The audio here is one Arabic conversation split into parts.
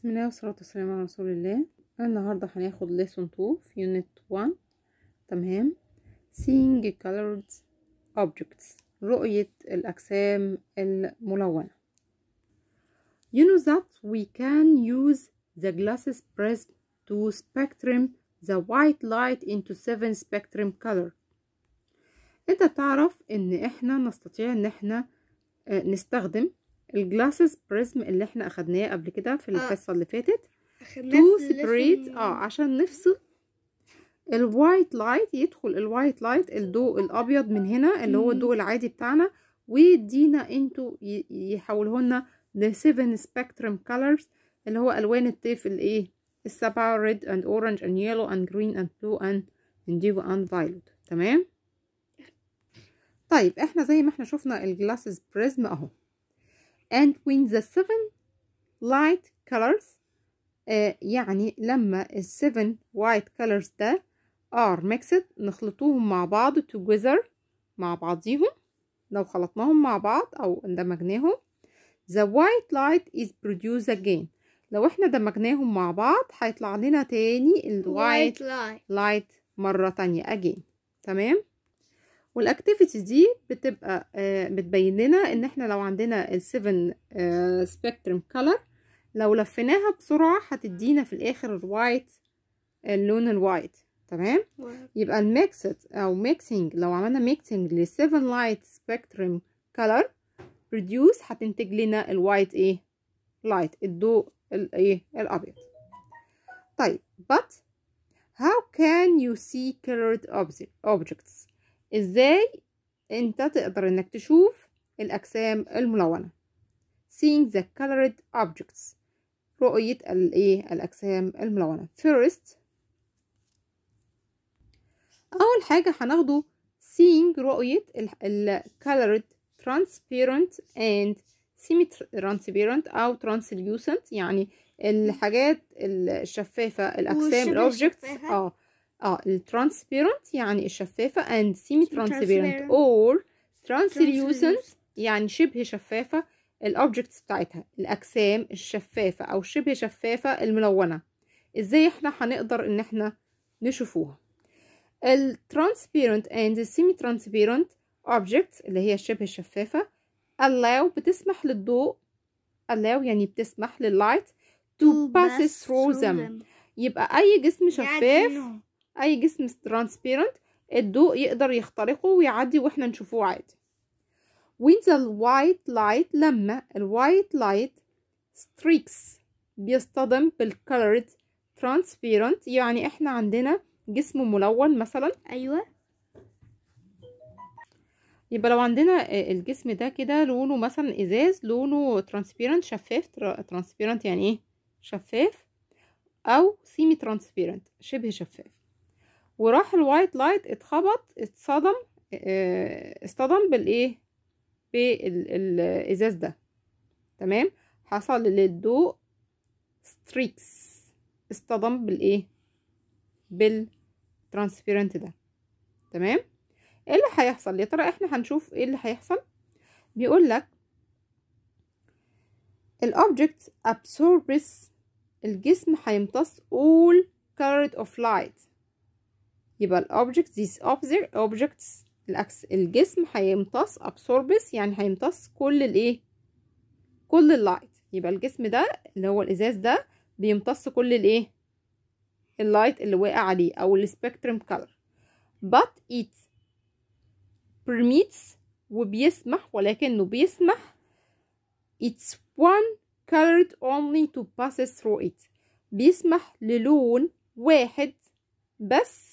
بسم الله والصلاة والسلام على رسول الله النهاردة هناخد lesson 2 في unit 1 تمام seeing colored objects رؤية الأجسام الملونة You know that we can use the glasses prism to spectrum the white light into seven spectrum color انت تعرف ان احنا نستطيع ان احنا نستخدم الجلاسز بريزم اللي احنا اخدناه قبل كده في الحصه آه. اللي فاتت تو سيبريت اه عشان نفصل الوايت لايت يدخل الوايت لايت الضوء الابيض من هنا اللي هو الضوء العادي بتاعنا ويدينا انتو يحوله لنا ل 7 سبيكترم كلرز اللي هو الوان الطيف الايه السبعه ريد اند اورنج اند يلو اند جرين اند بلو اند انديجو اند فايلوت تمام طيب احنا زي ما احنا شفنا الجلاسز بريزم اهو and when the seven light colors يعني لما ال seven white colors ده are mixed نخلطوهم مع بعض together مع بعضيهم لو خلطناهم مع بعض أو اندمجناهم the white light is produced again لو احنا دمجناهم مع بعض هيطلع لنا تاني ال white light. light مرة تانية again تمام والاكتيفيتيز دي بتبقى آه، بتبين لنا ان احنا لو عندنا ال7 سبيكترم كلر لو لفيناها بسرعه هتدينا في الاخر الوايت اللون الوايت تمام يبقى الميكسد او ميكسينج لو عملنا ميكسينج ل7 لايت سبيكترم كلر بروديوس هتنتج لنا الوايت ايه لايت الضوء الايه الابيض طيب but how can you see colored objects ازاي انت تقدر انك تشوف الاجسام الملونه seeing the colored objects رؤية الايه الاجسام الملونه first اول حاجه هناخده seeing رؤية ال colored transparent and semi transparent او translucent يعني الحاجات الشفافه الاجسام الاوبجكتس اه اه الترانسبيرنت يعني الشفافة and semi transparent or translucent يعني شبه شفافة الأوبجكتس بتاعتها الأجسام الشفافة أو شبه شفافة الملونة ازاي احنا هنقدر ان احنا نشوفوها الترانسبيرنت and semi transparent objects اللي هي شبه الشفافة allow بتسمح للضوء allow يعني بتسمح لللايت to, to pass through them. them يبقى أي جسم شفاف اي جسم ترانسبيرنت الضوء يقدر يخترقه ويعدي واحنا نشوفوه عادي وين ذا وايت لايت لما الوايت لايت streaks بيصطدم بالcolored ترانسبيرنت يعني احنا عندنا جسم ملون مثلا ايوه يبقى لو عندنا الجسم ده كده لونه مثلا ازاز لونه ترانسبيرنت شفاف ترانسبيرنت يعني ايه شفاف او سيمي ترانسبيرنت شبه شفاف وراح الوايت لايت اتخبط اتصدم آه، اصطدم بالايه بالازاز ده تمام حصل للضوء ستريكس اصطدم بالايه بالترانسبيرنت ده تمام ايه اللي هيحصل يا ترى احنا هنشوف ايه اللي هيحصل بيقول لك الاوبجكت absorbs الجسم هيمتص all current of light يبقى الاوبجكت ذيس اوبجكتس الاكس الجسم هيمتص ابسوربس يعني هيمتص كل الايه كل اللايت يبقى الجسم ده اللي هو الازاز ده بيمتص كل الايه اللايت اللي واقع عليه او السبيكترم كلر but it permits وبيسمح ولكنه بيسمح it's one colored only to pass through it بيسمح للون واحد بس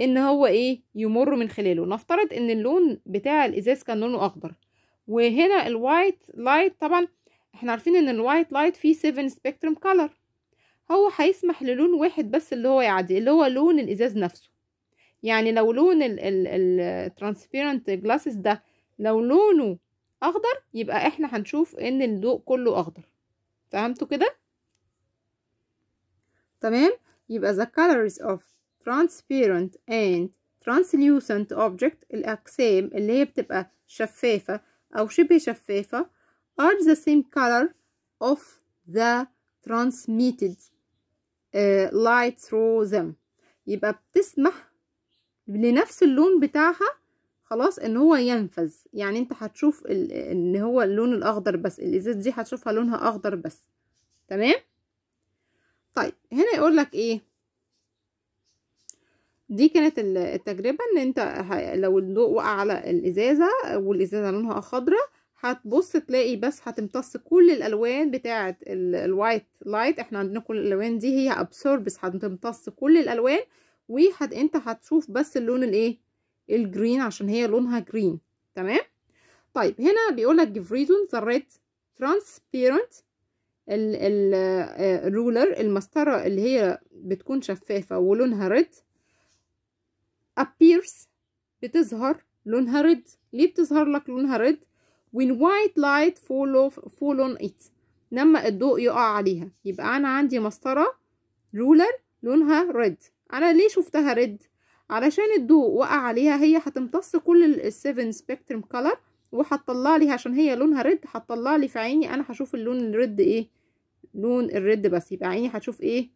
ان هو ايه يمر من خلاله نفترض ان اللون بتاع الازاز كان لونه اخضر وهنا الوايت لايت طبعا احنا عارفين ان الوايت لايت فيه 7 سبيكتروم كولر هو هيسمح للون واحد بس اللي هو يعدي اللي هو لون الازاز نفسه يعني لو لون الترانسبيرنت جلاسز ده لو لونه اخضر يبقى احنا هنشوف ان الضوء كله اخضر فهمتوا كده تمام يبقى the colors of transparent and translucent object الأجسام اللي هي بتبقى شفافة أو شبه شفافة are the same color of the transmitted uh, light through them يبقى بتسمح لنفس اللون بتاعها خلاص ان هو ينفذ يعني انت هتشوف ان هو اللون الاخضر بس الازاز دي هتشوفها لونها اخضر بس تمام طيب هنا يقول لك ايه دي كانت التجربة ان انت لو الضوء وقع على الازازة والازازة لونها خضرة هتبص تلاقي بس هتمتص كل الالوان بتاعة الوايت لايت احنا عندنا كل الالوان دي هي ابسوربس هتمتص كل الالوان وحد انت هتشوف بس اللون الايه الجرين عشان هي لونها جرين تمام طيب هنا بيقولك give reason ذرات red transparent الرولر آه، المسطرة اللي هي بتكون شفافة ولونها ريد appears بتظهر لونها red ليه بتظهر لك لونها red when white light fall, off, fall on it لما الضوء يقع عليها يبقى أنا عندي مسطرة رولر لونها red أنا ليه شفتها red علشان الضوء وقع عليها هي هتمتص كل ال 7 سبيكترم color وهتطلع لي عشان هي لونها ريد هتطلع لي في عيني انا هشوف اللون الريد ايه لون الريد بس يبقى عيني هتشوف ايه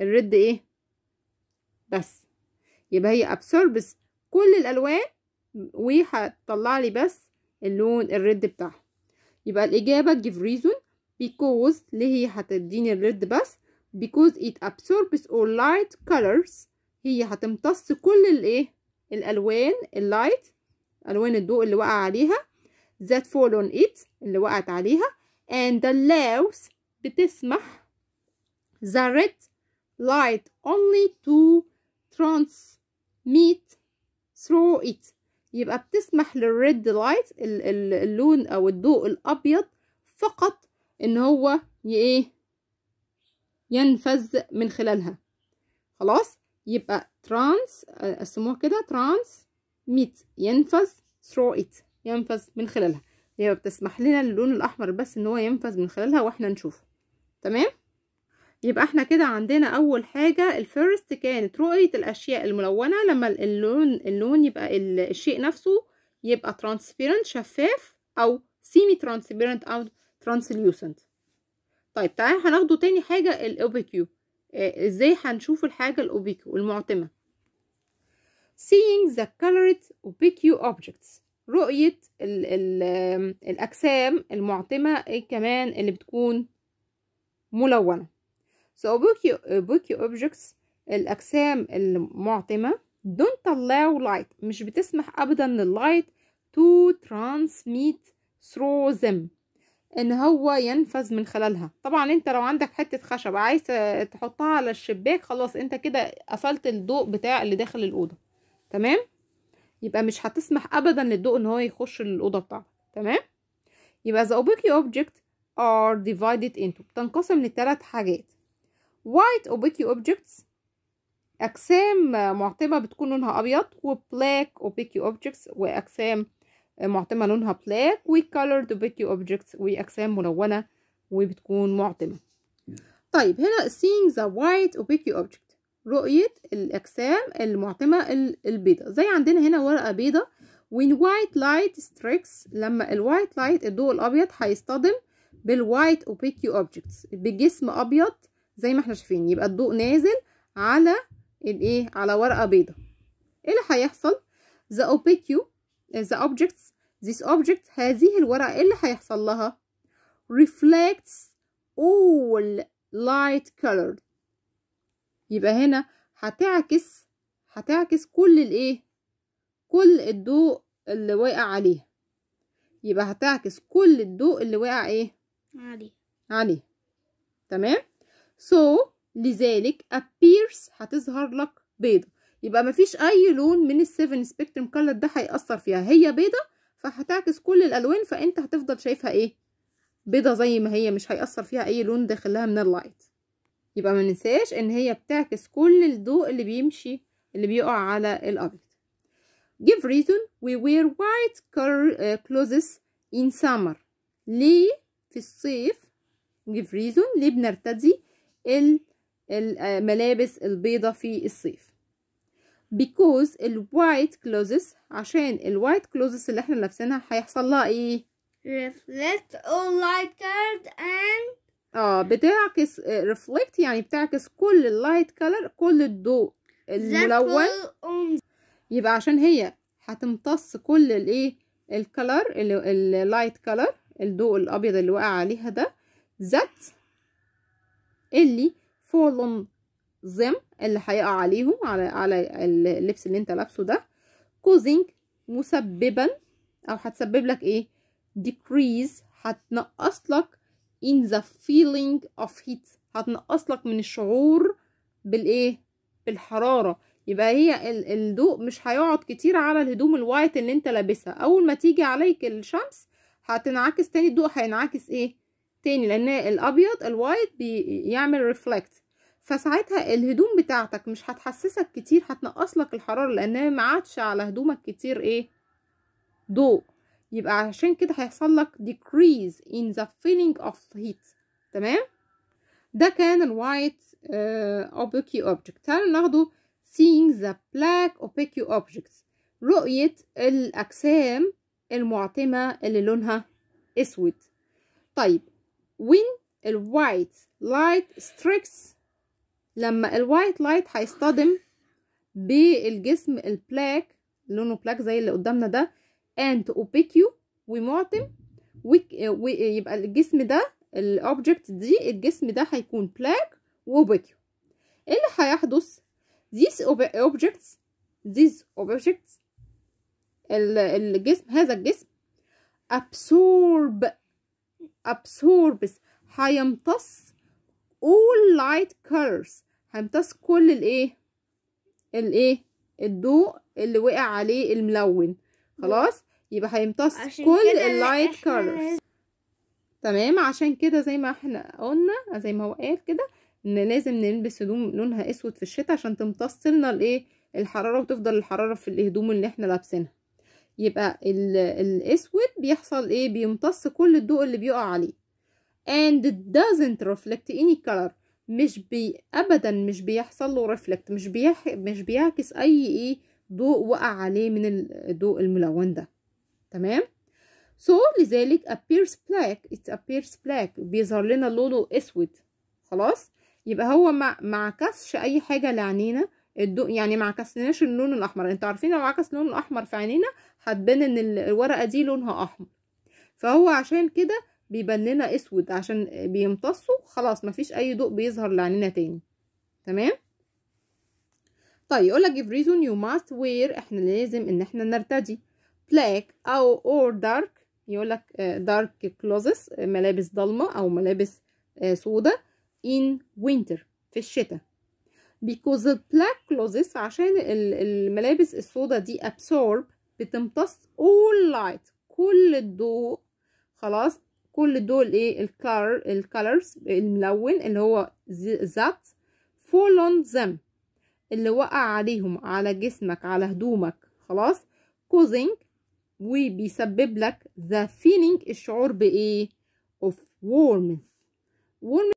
الريد ايه بس يبقى هي ابسوربس كل الالوان وهتطلع لي بس اللون الريد بتاعها يبقى الاجابه جيف ريزون because اللي هي هتديني الريد بس because it absorbs all light colors هي هتمتص كل الايه الالوان اللايت الوان الضوء اللي وقع عليها that fall on it اللي وقعت عليها and allows بتسمح the red light only to trans meet through it يبقى بتسمح للريد لايت اللون او الضوء الابيض فقط ان هو ايه ينفذ من خلالها خلاص يبقى ترانس اسموها كده ترانس ميت ينفذ ثرو ات ينفذ من خلالها هي بتسمح لنا اللون الاحمر بس ان هو ينفذ من خلالها واحنا نشوفه تمام يبقى احنا كده عندنا اول حاجة الفيرست كانت رؤية الاشياء الملونة لما اللون اللون يبقى الشيء نفسه يبقى ترانسبيرنت شفاف او سيمي ترانسبيرنت او ترانسليوسنت طيب تعالى هناخده تاني حاجة الاوبيكيو آه، ازاي هنشوف الحاجة الاوبيكيو المعتمة seeing the colored opaque objects رؤية الـ الـ الأجسام المعتمة إيه كمان اللي بتكون ملونة So bulky uh, objects الأجسام المعتمة don't allow light مش بتسمح أبدا لللايت to transmit through them ان هو ينفذ من خلالها طبعا انت لو عندك حتة خشب عايز تحطها على الشباك خلاص انت كده قفلت الضوء بتاع اللي داخل الأوضة تمام يبقى مش هتسمح أبدا للضوء ان هو يخش الأوضة بتاعتك تمام يبقى the object are divided into بتنقسم لثلاث حاجات white اوبيكي objects أجسام آه، معتمة بتكون لونها أبيض وبلاك اوبيكي objects وأجسام آه، معتمة لونها بلاك وcolored اوبيكي objects وأجسام ملونة وبتكون معتمة طيب هنا seeing the white اوبيكي object رؤية الأجسام المعتمة البيضة زي عندنا هنا ورقة بيضة وين white light ستريكس لما الوايت لايت الضوء الأبيض هيصطدم بالوايت اوبيكي objects بجسم أبيض زي ما احنا شايفين يبقى الضوء نازل على الايه على ورقه بيضاء ايه اللي هيحصل the opaque uh, the objects this object هذه الورقه ايه اللي هيحصل لها reflects all light colored يبقى هنا هتعكس هتعكس كل الايه كل الضوء اللي واقع عليها يبقى هتعكس كل الضوء اللي واقع ايه عليه عليه تمام so لذلك appears هتظهر لك بيضة يبقى مفيش أي لون من السيفن سبيكترم كلر ده هيأثر فيها هي بيضة فهتعكس كل الألوان فأنت هتفضل شايفها إيه بيضة زي ما هي مش هيأثر فيها أي لون داخلها من اللايت يبقى ما ننساش إن هي بتعكس كل الضوء اللي بيمشي اللي بيقع على الأبيض give reason we wear white color, uh, clothes in summer ليه في الصيف give reason ليه بنرتدي الملابس آه، البيضة في الصيف because الوايت كلوزس عشان الوايت كلوزس اللي احنا لابسينها هيحصل لها ايه reflect all light colors and اه بتعكس آه، reflect يعني بتعكس كل اللايت كلر كل الضوء الملون يبقى عشان هي هتمتص كل الايه الكلر اللايت كلر الضوء الابيض اللي وقع عليها ده ذات اللي فولم زم اللي هيقع عليهم على على اللبس اللي انت لابسه ده كوزنج مسببا او هتسبب لك ايه ديكريز هتنقص لك in the feeling of heat هتنقص لك من الشعور بالايه بالحراره يبقى هي الضوء مش هيقعد كتير على الهدوم الوايت اللي انت لابسها اول ما تيجي عليك الشمس هتنعكس تاني الضوء هينعكس ايه تاني لان الابيض الوايت بيعمل ريفلكت فساعتها الهدوم بتاعتك مش هتحسسك كتير هتنقص لك الحراره لانها ما عادش على هدومك كتير ايه ضوء يبقى عشان كده هيحصل لك decrease in the feeling of heat تمام ده كان الوايت اوبيكي آه، اوبجكت تعالوا ناخده seeing the black opaque objects رؤية الأجسام المعتمة اللي لونها أسود طيب when الوايت لايت strikes لما الوايت لايت هيصطدم بالجسم البلاك لونه بلاك زي اللي قدامنا ده and opaque ومعتم ويبقى الجسم ده الاوبجكت دي الجسم ده هيكون بلاك وباكيو ايه اللي هيحدث these objects these objects الجسم هذا الجسم absorb absorbs هيمتص all light colors هيمتص كل الايه الايه الضوء اللي وقع عليه الملون خلاص يبقى هيمتص كل اللايت كولرز تمام عشان كده زي ما احنا قلنا زي ما هو قال كده ان لازم نلبس هدوم لونها اسود في الشتاء عشان تمتص لنا الايه الحراره وتفضل الحراره في الهدوم اللي احنا لابسينها يبقى ال- الاسود بيحصل ايه بيمتص كل الضوء اللي بيقع عليه and it doesn't reflect any color مش بي ابدا مش بيحصل له reflect مش بيح مش بيعكس اي ايه ضوء وقع عليه من الضوء الملون ده تمام so لذلك appears black it appears black بيظهر لنا لونه اسود خلاص يبقى هو ما معكسش اي حاجه لعنينا الضوء يعني معكسناش اللون الاحمر انتوا عارفين لو عكس اللون الاحمر في عينينا هتبان ان الورقة دي لونها احمر فهو عشان كده بيبان لنا اسود عشان بيمتصوا خلاص مفيش اي ضوء بيظهر لعنينا تاني تمام طيب يقول لك if reason you must wear احنا لازم ان احنا نرتدي black او or dark يقول لك آه، dark clothes آه، ملابس ضلمة او ملابس آه، سودة in winter في الشتاء because the black clothes عشان الملابس السودة دي absorb بتمتص all light كل الضوء خلاص كل دول ايه الكار الكالرز الملون اللي هو ذات فول اون ذم اللي وقع عليهم على جسمك على هدومك خلاص causing وبيسبب لك the feeling الشعور بايه of warmth warmth